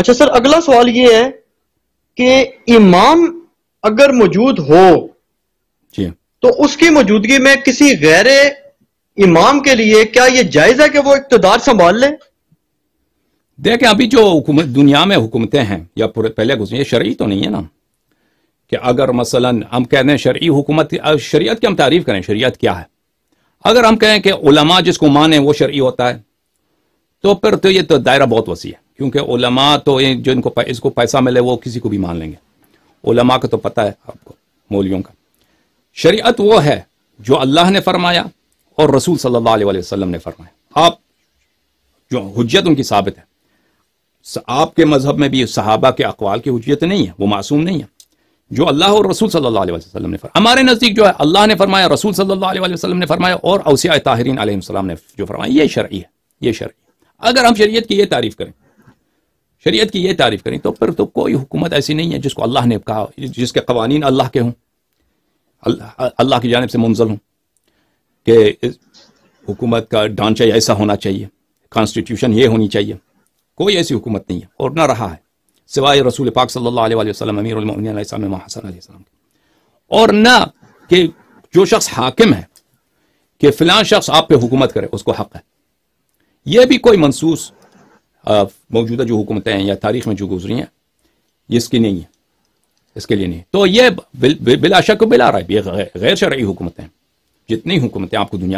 اچھا سر اگلا سوال یہ ہے کہ امام اگر موجود ہو جی تو اس کی موجودگی میں کسی غیر امام کے لیے کیا یہ جائز ہے کہ وہ اقتدار سنبھال لے دیکھیں ابھی جو حکومت دنیا میں حکومتیں ہیں یا پورے پہلے گزرے شرعی تو نہیں ہے نا کہ اگر مثلا ہم کہتے ہیں شرعی حکومت شریعت کی ہم تعریف کریں شریعت کیا ہے اگر ہم کہیں کہ علماء جس کو مانیں وہ شرعی ہوتا ہے تو پھر تو یہ تو دائرہ بہت وسیع ہے کیونکہ علماء تو جو ان کو اس کو پیسہ ملے وہ کسی کو بھی مان لیں گے علماء کا تو پتہ ہے آپ کو مولیوں کا شریعت وہ ہے جو اللہ نے فرمایا اور رسول صلی اللہ علیہ وسلم نے فرمایا آپ جو حجت ان کی ثابت ہے آپ کے مذہب میں بھی صحابہ کے اقوال کی حجیت نہیں ہے وہ معصوم نہیں ہے جو اللہ اور رسول صلی اللہ علیہ وسلم نے فرمایا ہمارے نزدیک جو ہے اللہ نے فرمایا رسول صلی اللہ علیہ وسلم نے فرمایا اور اوسیہ طاہرین علیہ السلام نے جو فرمایا یہ شرعی ہے یہ شرعی اگر ہم شریعت کی یہ تعریف کریں شریعت کی یہ تعریف کریں تو پھر تو کوئی حکومت ایسی نہیں ہے جس کو اللہ نے کہا جس کے قوانین اللہ کے ہوں اللہ اللہ کی جانب سے منزل ہوں کہ حکومت کا ڈانچہ ایسا ہونا چاہیے کانسٹیٹیوشن یہ ہونی چاہیے کوئی ایسی حکومت نہیں ہے اور نہ رہا ہے سوائے رسول پاک صلی اللہ علیہ وسلم المؤمنین علیہ حسن علیہ السلام اور نہ کہ جو شخص حاکم ہے کہ فلان شخص آپ پہ حکومت کرے اس کو حق ہے یہ بھی کوئی منصوص موجودہ جو حکومتیں ہیں یا تاریخ میں جو گزری ہیں یہ اس کی نہیں ہے اس کے لیے نہیں تو یہ بلا شک بلا رہا ہے یہ غیر شرعی حکومتیں جتنی حکومتیں آپ کو دنیا